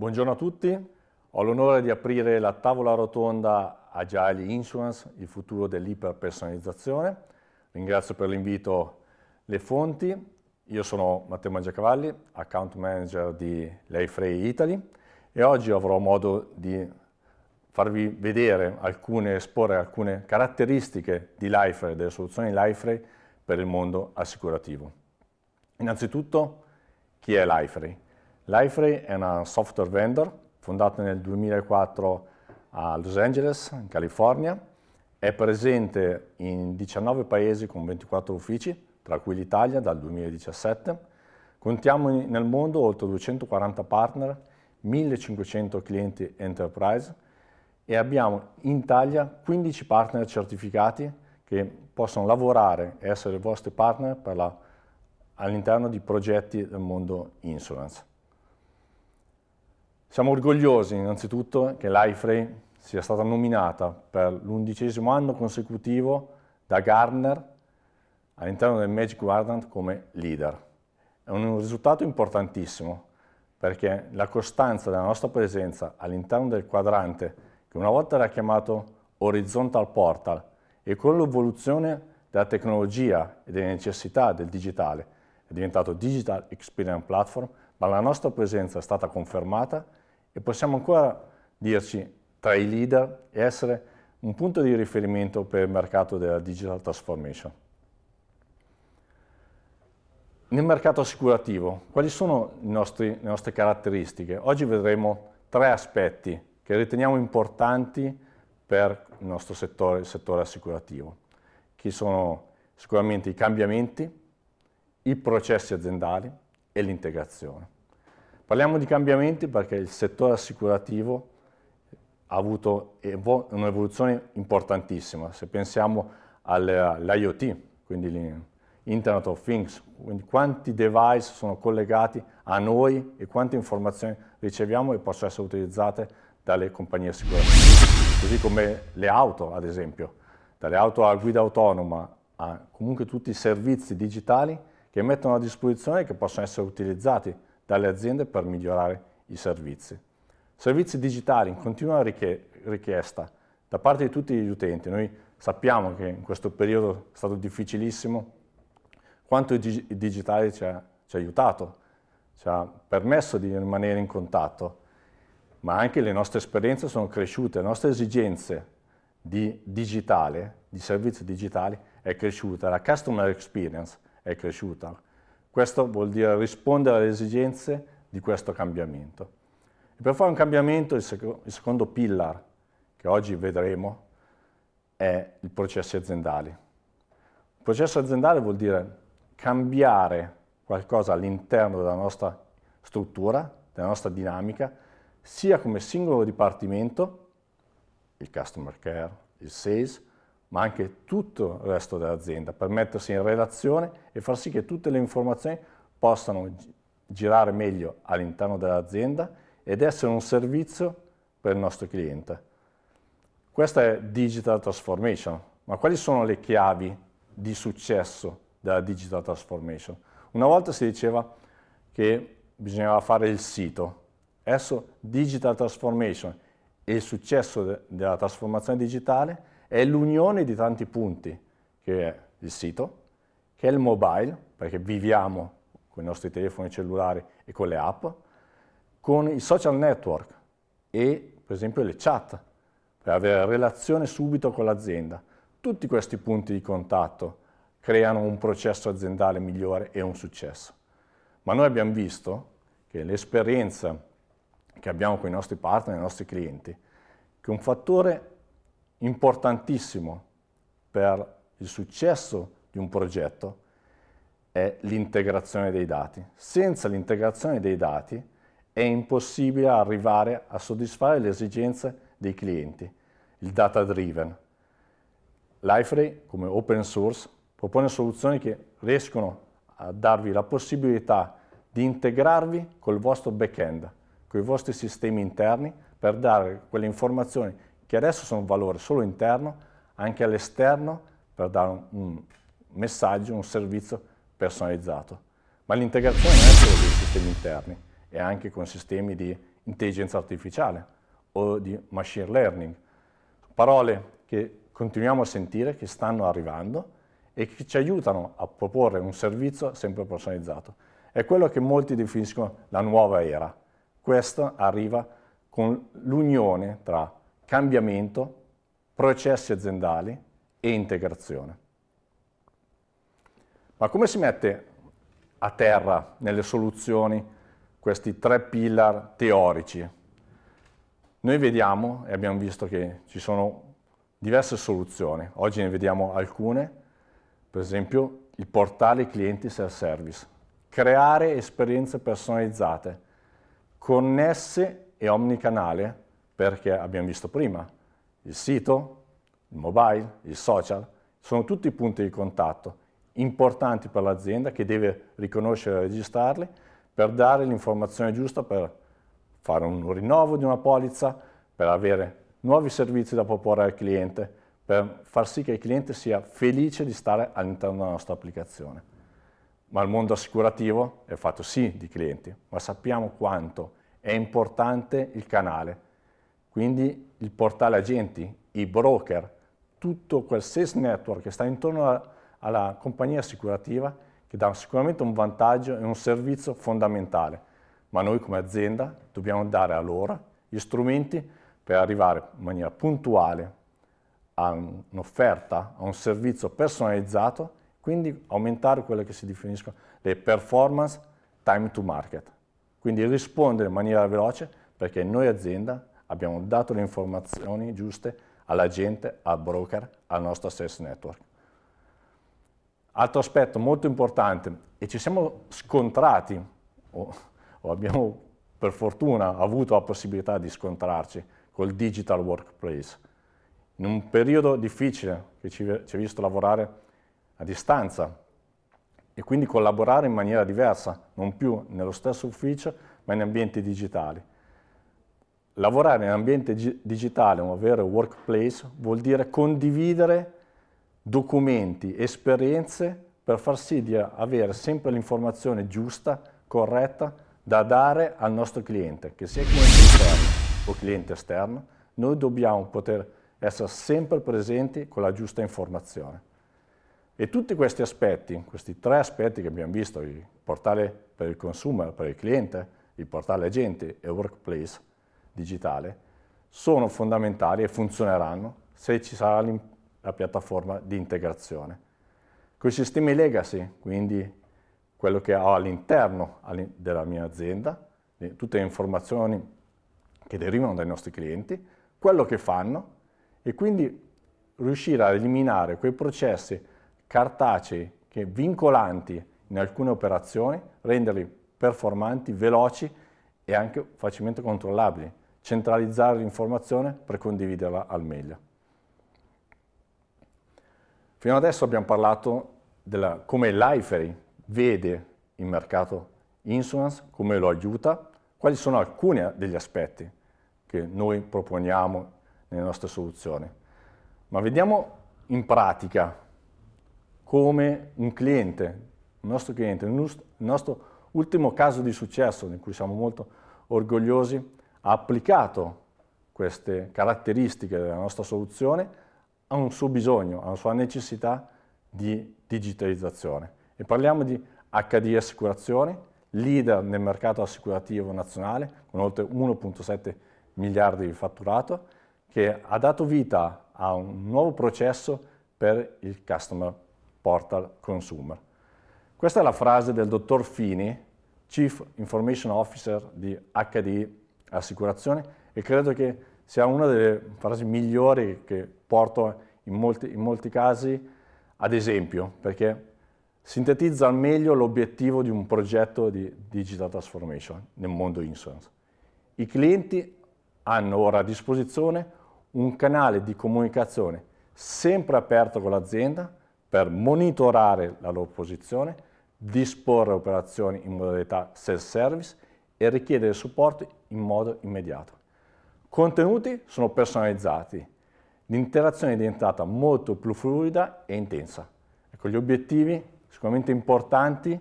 Buongiorno a tutti, ho l'onore di aprire la tavola rotonda Agile Insurance, il futuro dell'iperpersonalizzazione. Ringrazio per l'invito le fonti. Io sono Matteo Mangiacavalli, account manager di Leifrey Italy e oggi avrò modo di farvi vedere alcune, esporre alcune caratteristiche di Liferay, delle soluzioni Liferay per il mondo assicurativo. Innanzitutto, chi è Liferay? Liferay è una software vendor fondata nel 2004 a Los Angeles, in California. È presente in 19 paesi con 24 uffici, tra cui l'Italia dal 2017. Contiamo nel mondo oltre 240 partner, 1500 clienti enterprise e abbiamo in Italia 15 partner certificati che possono lavorare e essere i vostri partner all'interno di progetti del mondo insurance. Siamo orgogliosi innanzitutto che l'AIFRE sia stata nominata per l'undicesimo anno consecutivo da Gartner all'interno del Magic Quadrant come leader. È un risultato importantissimo perché la costanza della nostra presenza all'interno del quadrante, che una volta era chiamato Horizontal Portal, e con l'evoluzione della tecnologia e delle necessità del digitale, è diventato Digital Experience Platform, ma la nostra presenza è stata confermata e possiamo ancora dirci tra i leader e essere un punto di riferimento per il mercato della digital transformation. Nel mercato assicurativo, quali sono nostri, le nostre caratteristiche? Oggi vedremo tre aspetti che riteniamo importanti per il nostro settore, il settore assicurativo, che sono sicuramente i cambiamenti, i processi aziendali e l'integrazione. Parliamo di cambiamenti perché il settore assicurativo ha avuto un'evoluzione importantissima. Se pensiamo all'IoT, quindi l'Internet of Things, quindi quanti device sono collegati a noi e quante informazioni riceviamo e possono essere utilizzate dalle compagnie assicurative. Così come le auto, ad esempio, dalle auto a guida autonoma a comunque tutti i servizi digitali che mettono a disposizione e che possono essere utilizzati dalle aziende per migliorare i servizi. Servizi digitali in continua richiesta da parte di tutti gli utenti. Noi sappiamo che in questo periodo è stato difficilissimo quanto il digitale ci ha, ci ha aiutato, ci ha permesso di rimanere in contatto, ma anche le nostre esperienze sono cresciute, le nostre esigenze di digitale, di servizi digitali è cresciuta, la customer experience è cresciuta, questo vuol dire rispondere alle esigenze di questo cambiamento. E per fare un cambiamento il, seco il secondo pillar che oggi vedremo è i processi aziendali. Il processo aziendale vuol dire cambiare qualcosa all'interno della nostra struttura, della nostra dinamica, sia come singolo dipartimento, il customer care, il sales, ma anche tutto il resto dell'azienda, per mettersi in relazione e far sì che tutte le informazioni possano girare meglio all'interno dell'azienda ed essere un servizio per il nostro cliente. Questa è digital transformation, ma quali sono le chiavi di successo della digital transformation? Una volta si diceva che bisognava fare il sito, adesso digital transformation e il successo de della trasformazione digitale è l'unione di tanti punti, che è il sito, che è il mobile, perché viviamo con i nostri telefoni cellulari e con le app, con i social network e per esempio le chat, per avere relazione subito con l'azienda. Tutti questi punti di contatto creano un processo aziendale migliore e un successo. Ma noi abbiamo visto che l'esperienza che abbiamo con i nostri partner, i nostri clienti, che un fattore importantissimo per il successo di un progetto è l'integrazione dei dati. Senza l'integrazione dei dati è impossibile arrivare a soddisfare le esigenze dei clienti, il data driven. Liferay, come open source, propone soluzioni che riescono a darvi la possibilità di integrarvi col vostro back-end, con i vostri sistemi interni, per dare quelle informazioni che adesso sono un valore solo interno, anche all'esterno per dare un, messaggio, un servizio personalizzato. Ma l'integrazione non è solo dei sistemi interni, è anche con sistemi di intelligenza artificiale o di machine learning. Parole che continuiamo a sentire, che stanno arrivando e che ci aiutano a proporre un servizio sempre personalizzato. È quello che molti definiscono la nuova era. Questo arriva con l'unione tra cambiamento, processi aziendali e integrazione. Ma come si mette a terra nelle soluzioni questi tre pillar teorici? Noi vediamo e abbiamo visto che ci sono diverse soluzioni, oggi ne vediamo alcune, per esempio il portale clienti self-service, creare esperienze personalizzate, connesse e omnicanale perché abbiamo visto prima, il sito, il mobile, il social, sono tutti punti di contatto importanti per l'azienda che deve riconoscere e registrarli per dare l'informazione giusta per fare un rinnovo di una polizza, per avere nuovi servizi da proporre al cliente, per far sì che il cliente sia felice di stare all'interno della nostra applicazione. Ma il mondo assicurativo è fatto sì di clienti, ma sappiamo quanto è importante il canale, quindi il portale agenti, i broker, tutto quel sales network che sta intorno alla, alla compagnia assicurativa che dà sicuramente un vantaggio e un servizio fondamentale, ma noi come azienda dobbiamo dare a loro gli strumenti per arrivare in maniera puntuale a un'offerta, a un servizio personalizzato, quindi aumentare quelle che si definiscono le performance time to market, quindi rispondere in maniera veloce perché noi azienda abbiamo dato le informazioni giuste alla gente, al broker, al nostro sales network. Altro aspetto molto importante, e ci siamo scontrati, o, o abbiamo per fortuna avuto la possibilità di scontrarci col digital workplace. In un periodo difficile che ci, ci ha visto lavorare a distanza e quindi collaborare in maniera diversa, non più nello stesso ufficio, ma in ambienti digitali. Lavorare in ambiente digitale, un vero workplace, vuol dire condividere documenti, esperienze per far sì di avere sempre l'informazione giusta, corretta, da dare al nostro cliente, che sia cliente interno o cliente esterno, noi dobbiamo poter essere sempre presenti con la giusta informazione. E tutti questi aspetti, questi tre aspetti che abbiamo visto, il portale per il consumer, per il cliente, il portale agenti e workplace, digitale sono fondamentali e funzioneranno se ci sarà la piattaforma di integrazione. Con i sistemi legacy, quindi quello che ho all'interno della mia azienda, tutte le informazioni che derivano dai nostri clienti, quello che fanno e quindi riuscire a eliminare quei processi cartacei che vincolanti in alcune operazioni, renderli performanti, veloci e anche facilmente controllabili centralizzare l'informazione per condividerla al meglio. Fino adesso abbiamo parlato di come l'IFERI vede il mercato insurance, come lo aiuta, quali sono alcuni degli aspetti che noi proponiamo nelle nostre soluzioni. Ma vediamo in pratica come un cliente, il nostro cliente, il nostro ultimo caso di successo, di cui siamo molto orgogliosi, ha applicato queste caratteristiche della nostra soluzione a un suo bisogno, a una sua necessità di digitalizzazione. E parliamo di HD Assicurazioni, leader nel mercato assicurativo nazionale, con oltre 1.7 miliardi di fatturato, che ha dato vita a un nuovo processo per il Customer Portal Consumer. Questa è la frase del dottor Fini, Chief Information Officer di HDI assicurazione e credo che sia una delle frasi migliori che porto in molti, in molti casi ad esempio, perché sintetizza al meglio l'obiettivo di un progetto di digital transformation nel mondo insurance. I clienti hanno ora a disposizione un canale di comunicazione sempre aperto con l'azienda per monitorare la loro posizione, disporre operazioni in modalità self-service e richiedere supporto in modo immediato. Contenuti sono personalizzati, l'interazione è diventata molto più fluida e intensa. Ecco, gli obiettivi sicuramente importanti,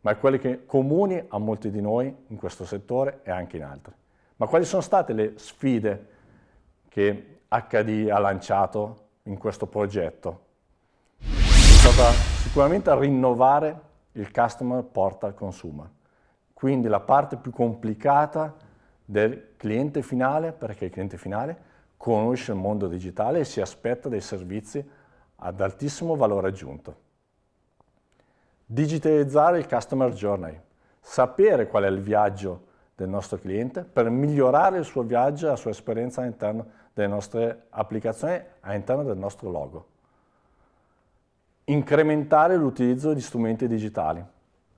ma quelli che comuni a molti di noi in questo settore e anche in altri. Ma quali sono state le sfide che HD ha lanciato in questo progetto? È stata sicuramente rinnovare il customer portal consumer quindi la parte più complicata del cliente finale, perché il cliente finale conosce il mondo digitale e si aspetta dei servizi ad altissimo valore aggiunto. Digitalizzare il customer journey, sapere qual è il viaggio del nostro cliente per migliorare il suo viaggio e la sua esperienza all'interno delle nostre applicazioni, all'interno del nostro logo. Incrementare l'utilizzo di strumenti digitali,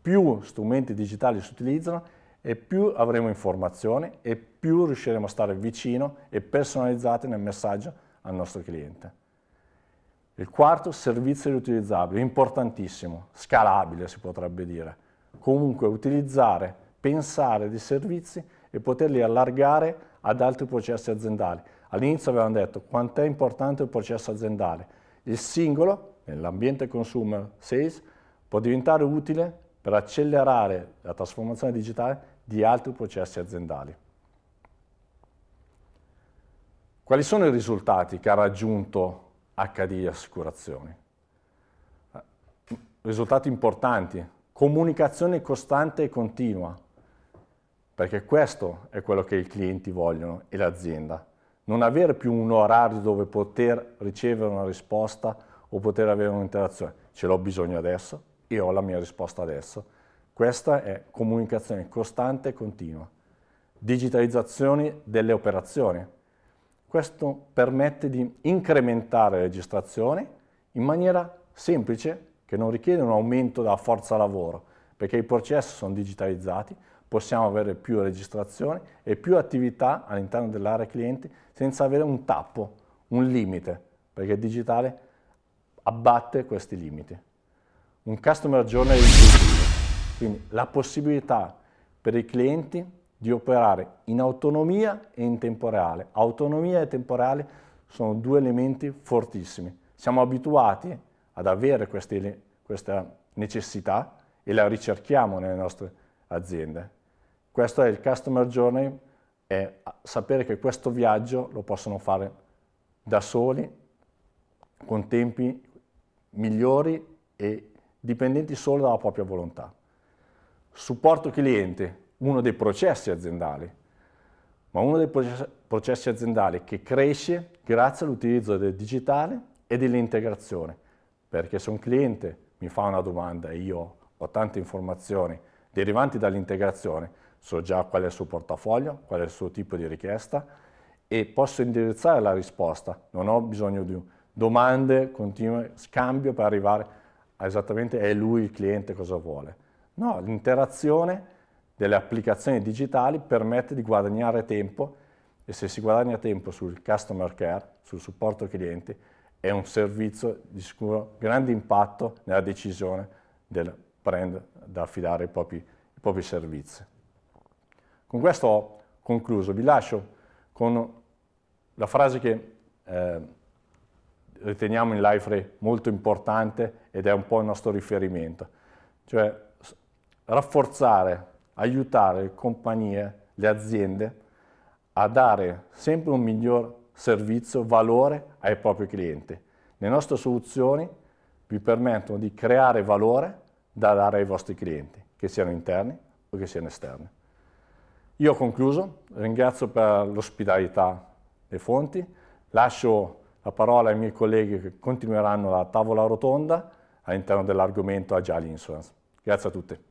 più strumenti digitali si utilizzano e più avremo informazioni e più riusciremo a stare vicino e personalizzati nel messaggio al nostro cliente. Il quarto, servizio riutilizzabile, importantissimo, scalabile si potrebbe dire. Comunque utilizzare, pensare di servizi e poterli allargare ad altri processi aziendali. All'inizio avevamo detto quanto è importante il processo aziendale. Il singolo, nell'ambiente consumer sales, può diventare utile per accelerare la trasformazione digitale di altri processi aziendali. Quali sono i risultati che ha raggiunto HDI Assicurazioni? Risultati importanti, comunicazione costante e continua, perché questo è quello che i clienti vogliono e l'azienda. Non avere più un orario dove poter ricevere una risposta o poter avere un'interazione. Ce l'ho bisogno adesso, io ho la mia risposta adesso. Questa è comunicazione costante e continua. Digitalizzazione delle operazioni. Questo permette di incrementare le registrazioni in maniera semplice, che non richiede un aumento della forza lavoro, perché i processi sono digitalizzati, possiamo avere più registrazioni e più attività all'interno dell'area clienti senza avere un tappo, un limite, perché il digitale abbatte questi limiti un customer journey inclusivo, quindi la possibilità per i clienti di operare in autonomia e in tempo reale. Autonomia e tempo reale sono due elementi fortissimi. Siamo abituati ad avere queste, questa necessità e la ricerchiamo nelle nostre aziende. Questo è il customer journey, è sapere che questo viaggio lo possono fare da soli, con tempi migliori e dipendenti solo dalla propria volontà. Supporto cliente, uno dei processi aziendali, ma uno dei processi aziendali che cresce grazie all'utilizzo del digitale e dell'integrazione, perché se un cliente mi fa una domanda e io ho tante informazioni derivanti dall'integrazione, so già qual è il suo portafoglio, qual è il suo tipo di richiesta e posso indirizzare la risposta, non ho bisogno di domande continue, scambio per arrivare a esattamente è lui il cliente cosa vuole. No, l'interazione delle applicazioni digitali permette di guadagnare tempo e se si guadagna tempo sul customer care, sul supporto clienti, è un servizio di sicuro grande impatto nella decisione del brand da affidare i propri, ai propri servizi. Con questo ho concluso, vi lascio con la frase che eh, riteniamo in Liferay molto importante ed è un po' il nostro riferimento, cioè rafforzare, aiutare le compagnie, le aziende a dare sempre un miglior servizio, valore ai propri clienti. Le nostre soluzioni vi permettono di creare valore da dare ai vostri clienti, che siano interni o che siano esterni. Io ho concluso, ringrazio per l'ospitalità le fonti, lascio la parola ai miei colleghi che continueranno la tavola rotonda all'interno dell'argomento Agile Insurance. Grazie a tutti.